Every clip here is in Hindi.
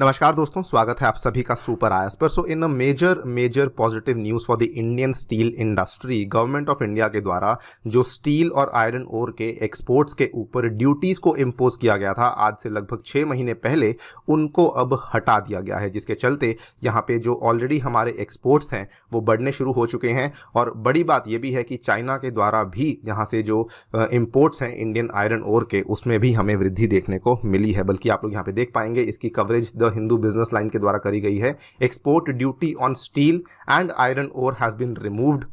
नमस्कार दोस्तों स्वागत है आप सभी का सुपर आयस पर so in a major major positive news for the Indian steel industry government of India के द्वारा जो स्टील और आयरन ओर के एक्सपोर्ट्स के ऊपर ड्यूटीज़ को इम्पोज किया गया था आज से लगभग छः महीने पहले उनको अब हटा दिया गया है जिसके चलते यहाँ पे जो ऑलरेडी हमारे एक्सपोर्ट्स हैं वो बढ़ने शुरू हो चुके हैं और बड़ी बात यह भी है कि चाइना के द्वारा भी यहाँ से जो इम्पोर्ट्स हैं इंडियन आयरन ओर के उसमें भी हमें वृद्धि देखने को मिली है बल्कि आप लोग यहाँ पर देख पाएंगे इसकी coverage the Hindu business line के द्वारा करी गई है export duty on steel and iron ore has been removed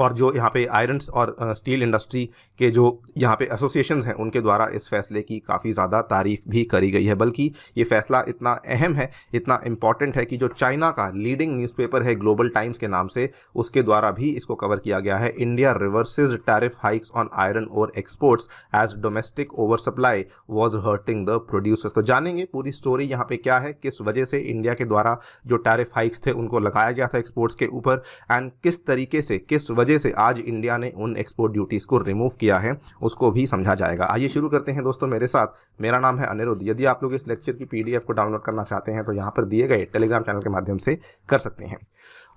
और जो यहाँ पे आयरन और स्टील इंडस्ट्री के जो यहाँ पे एसोसिएशंस हैं उनके द्वारा इस फैसले की काफ़ी ज़्यादा तारीफ भी करी गई है बल्कि ये फैसला इतना अहम है इतना इम्पॉर्टेंट है कि जो चाइना का लीडिंग न्यूज़पेपर है ग्लोबल टाइम्स के नाम से उसके द्वारा भी इसको कवर किया गया है India reverses tariff hikes on iron ore exports as domestic over supply was hurting the producers तो जानेंगे पूरी स्टोरी यहाँ पे क्या है किस वजह से इंडिया के द्वारा जो टैरिफ हाइक्स थे उनको लगाया गया था एक्सपोर्ट्स के ऊपर एंड किस तरीके से किस वजह वजह से आज इंडिया ने उन एक्सपोर्ट ड्यूटीज़ को रिमूव किया है उसको भी समझा जाएगा आइए शुरू करते हैं दोस्तों मेरे साथ मेरा नाम है अनिरुद्ध यदि आप लोग इस लेक्चर की पीडीएफ को डाउनलोड करना चाहते हैं तो यहाँ पर दिए गए टेलीग्राम चैनल के माध्यम से कर सकते हैं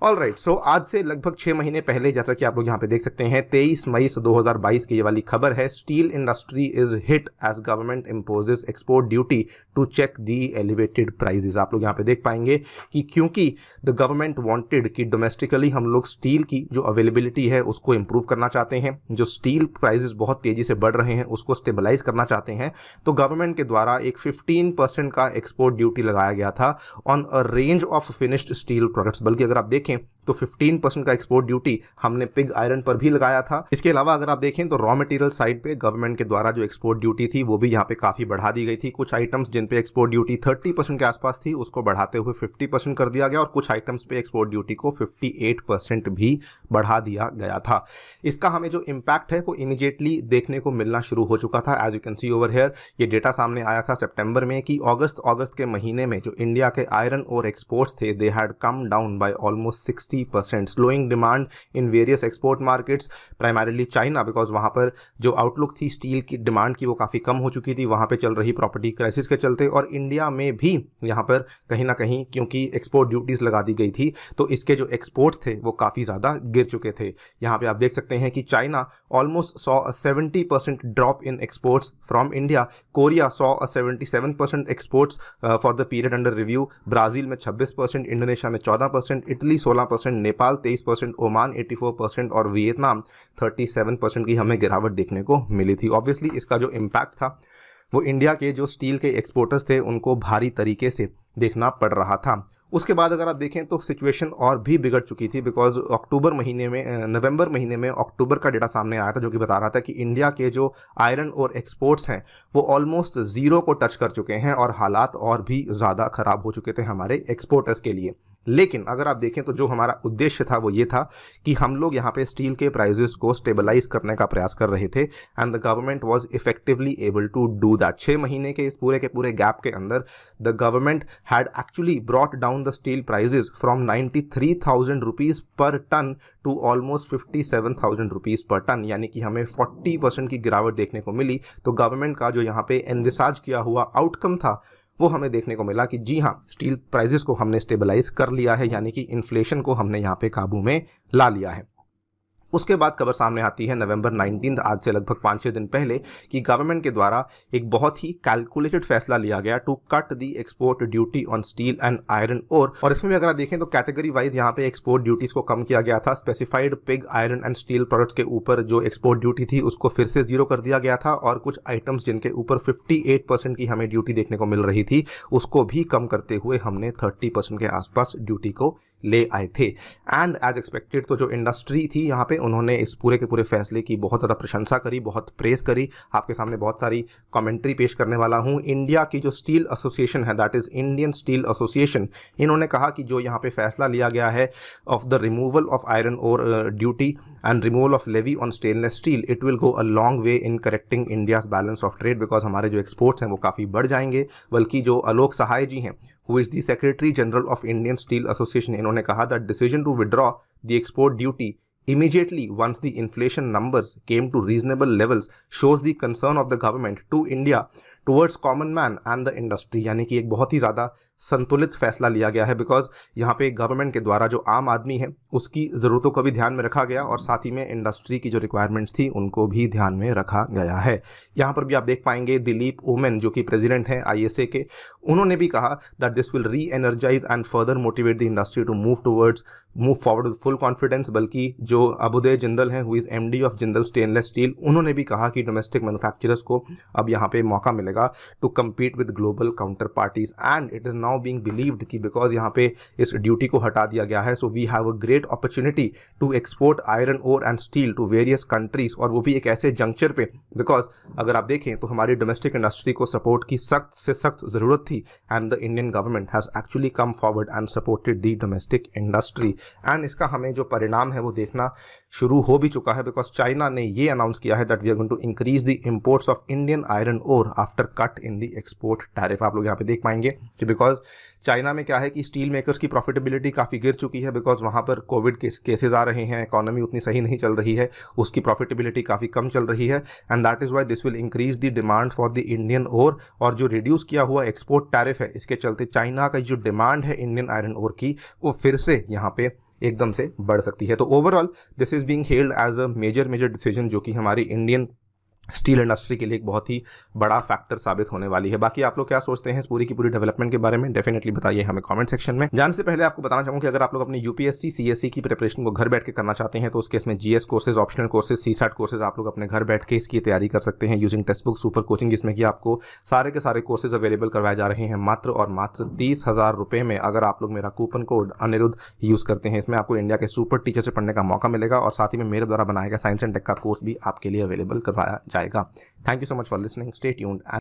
ऑल राइट सो आज से लगभग छः महीने पहले जैसा कि आप लोग यहाँ पे देख सकते हैं 23 मई 2022 की ये वाली खबर है steel industry is hit as government imposes export duty to check the elevated prices आप लोग यहाँ पे देख पाएंगे कि क्योंकि द गवर्नमेंट वॉन्टेड कि डोमेस्टिकली हम लोग स्टील की जो अवेलेबिलिटी है उसको इम्प्रूव करना चाहते हैं जो स्टील प्राइजेस बहुत तेज़ी से बढ़ रहे हैं उसको स्टेबलाइज करना चाहते हैं तो गवर्नमेंट के द्वारा एक फिफ्टीन परसेंट का एक्सपोर्ट ड्यूटी लगाया गया था on a range of finished steel products बल्कि अगर आप देखें देखें तो 15 परसेंट का एक्सपोर्ट ड्यूटी हमने पिग आयरन पर भी लगाया था इसके अलावा अगर आप देखें तो रॉ मटेरियल साइड पे गवर्नमेंट के द्वारा जो एक्सपोर्ट ड्यूटी थी वो भी यहाँ पे काफी बढ़ा दी गई थी कुछ आइटम्स जिन पे एक्सपोर्ट ड्यूटी 30 परसेंट के आसपास थी उसको बढ़ाते हुए 50 परसेंट कर दिया गया और कुछ आइटम्स पे एक्सपोर्ट ड्यूटी को फिफ्टी भी बढ़ा दिया गया था इसका हमें जो इम्पैक्ट है वो इमीडिएटली देखने को मिलना शुरू हो चुका था as you can see over here ये डेटा सामने आया था सेप्टेम्बर में कि अगस्त अगस्त के महीने में जो इंडिया के आयरन और एक्सपोर्ट्स थे they had come down by almost almost 60% slowing demand in various export markets primarily China because वहाँ पर जो आउटलुक थी स्टील की डिमांड की वो काफ़ी कम हो चुकी थी वहाँ पे चल रही प्रॉपर्टी क्राइसिस के चलते और इंडिया में भी यहाँ पर कहीं ना कहीं क्योंकि एक्सपोर्ट ड्यूटीज़ लगा दी गई थी तो इसके जो एक्सपोर्ट्स थे वो काफ़ी ज़्यादा गिर चुके थे यहाँ पर आप देख सकते हैं कि चाइना ऑलमोस्ट सौ seventy percent drop in exports from India Korea सौ seventy seven percent exports for the period under review Brazil में छब्बीस परसेंट इंडोनेशिया में चौदह परसेंट इटली सोलह परसेंट नेपाल तेईस percent Oman eighty four percent और वियतनाम थर्टी सेवन परसेंट की हमें गिरावट देखने को मिली थी ऑब्वियसली इसका जो इम्पैक्ट था वो इंडिया के जो स्टील के एक्सपोर्टर्स थे उनको भारी तरीके से देखना पड़ रहा था उसके बाद अगर आप देखें तो सिचुएशन और भी बिगड़ चुकी थी बिकॉज अक्टूबर महीने में नवंबर महीने में अक्टूबर का डेटा सामने आया था जो कि बता रहा था कि इंडिया के जो आयरन और एक्सपोर्ट्स हैं वो ऑलमोस्ट ज़ीरो को टच कर चुके हैं और हालात और भी ज़्यादा ख़राब हो चुके थे हमारे एक्सपोर्टर्स के लिए लेकिन अगर आप देखें तो जो हमारा उद्देश्य था वो ये था कि हम लोग यहाँ पे स्टील के प्राइजेस को स्टेबलाइज करने का प्रयास कर रहे थे and the government was effectively able to do that छः महीने के इस पूरे के पूरे गैप के अंदर the government had actually brought down the steel prices from ninety three thousand rupees per ton to almost fifty seven thousand rupees per ton यानी कि हमें फोर्टी परसेंट की गिरावट देखने को मिली तो गवर्नमेंट का जो यहाँ पे एनविसाज किया हुआ आउटकम था वो हमें देखने को मिला कि जी हाँ स्टील प्राइजेस को हमने स्टेबलाइज कर लिया है यानी कि इन्फ्लेशन को हमने यहाँ पे काबू में ला लिया है उसके बाद खबर सामने आती है नवंबर नाइनटीन आज से लगभग पाँच छः दिन पहले कि गवर्नमेंट के द्वारा एक बहुत ही कैलकुलेटेड फैसला लिया गया to cut the export duty on steel and iron ore और इसमें भी अगर आप देखें तो कैटेगरी वाइज यहाँ पे एक्सपोर्ट ड्यूटीज को कम किया गया था specified pig iron and steel products के ऊपर जो एक्सपोर्ट ड्यूटी थी उसको फिर से जीरो कर दिया गया था और कुछ आइटम्स जिनके ऊपर फिफ्टी परसेंट की हमें ड्यूटी देखने को मिल रही थी उसको भी कम करते हुए हमने थर्टी परसेंट के आसपास ड्यूटी को ले आए थे एंड एज एक्सपेक्टेड तो जो इंडस्ट्री थी यहाँ पे उन्होंने इस पूरे के पूरे फैसले की बहुत ज़्यादा प्रशंसा करी बहुत प्रेस करी आपके सामने बहुत सारी कमेंट्री पेश करने वाला हूँ इंडिया की जो स्टील एसोसिएशन है that is Indian steel association इन्होंने कहा कि जो यहाँ पे फैसला लिया गया है of the removal of iron ore duty and removal of levy on stainless steel it will go a long way in correcting India's balance of trade because हमारे जो एक्सपोर्ट्स हैं वो काफ़ी बढ़ जाएंगे बल्कि जो आलोक सहाय जी हैं who is the Secretary General of Indian Steel Association, इन्होंने कहा that decision to withdraw the export duty immediately once the inflation numbers came to reasonable levels shows the concern of the government to India towards common man and the industry यानी कि एक बहुत ही ज़्यादा संतुलित फैसला लिया गया है बिकॉज यहाँ पे गवर्नमेंट के द्वारा जो आम आदमी है उसकी ज़रूरतों को भी ध्यान में रखा गया और साथ ही में इंडस्ट्री की जो रिक्वायरमेंट्स थी उनको भी ध्यान में रखा गया है यहाँ पर भी आप देख पाएंगे दिलीप ओमेन जो कि प्रेजिडेंट हैं आई के उन्होंने भी कहा that this will reenergize and further motivate the industry to move towards move forward with full confidence बल्कि जो अबुदय जिंदल हैं who is M of Jindal stainless steel उन्होंने भी कहा कि डोमेस्टिक मैनुफैक्चरर्स को अब यहाँ पे मौका मिलेगा जाएगा to compete with global counterparties and it is now being believed कि बिकॉज यहाँ पे इस ड्यूटी को हटा दिया गया है so we have a great opportunity to export iron ore and steel to various countries और वो भी एक ऐसे जंक्चर पे बिकॉज अगर आप देखें तो हमारी डोमेस्टिक इंडस्ट्री को सपोर्ट की सख्त से सख्त ज़रूरत थी and the Indian government has actually come forward and supported the domestic industry and इसका हमें जो परिणाम है वो देखना शुरू हो भी चुका है बिकॉज चाइना ने ये अनाउंस किया है that we are going to increase the imports of Indian iron ore after cut in the export tariff आप लोग यहाँ पे देख पाएंगे कि बिकॉज चाइना में क्या है कि स्टील मेकर्स की प्रॉफिटेबिलिटी काफ़ी गिर चुकी है बिकॉज वहाँ पर कोविड केस केसेज आ रहे हैं इकोनॉमी उतनी सही नहीं चल रही है उसकी प्रॉफिटेबिलिटी काफ़ी कम चल रही है and that is why this will increase the demand for the Indian ore और जो रिड्यूस किया हुआ एक्सपोर्ट टैरिफ है इसके चलते चाइना का जो डिमांड है इंडियन आयरन ओर की वो फिर से यहाँ पे एकदम से बढ़ सकती है तो overall this is being held as a major major decision जो कि हमारी इंडियन स्टील इंडस्ट्री के लिए एक बहुत ही बड़ा फैक्टर साबित होने वाली है बाकी आप लोग क्या सोचते हैं इस पूरी की पूरी डेवलपमेंट के बारे में डेफिनेटली बताइए हमें कमेंट सेक्शन में जाने से पहले आपको बताना चाहूँगा कि अगर आप लोग अपने यूपीएससी सीएससी e की प्रिपरेशन को घर बैठ के करना चाहते हैं तो उसके इसमें GS courses optional courses C courses आप लोग अपने घर बैठ के इसकी तैयारी कर सकते हैं using Testbook super coaching जिसमें कि आपको सारे के सारे कोर्सेज अवेलेबल करवाए जा रहे हैं मात्र और मात्र तीस हज़ार रुपये में अगर आप लोग मेरा कूपन कोड अनिरुद्ध यूज़ करते हैं इसमें आपको इंडिया के सुपर टीचर से पढ़ने का मौका मिलेगा और साथ ही में मेरे द्वारा बनाया गया साइंस एंड टेक का कोर्स भी आपके लिए अवेलेबल करवाया जाएगा thank you so much for listening stay tuned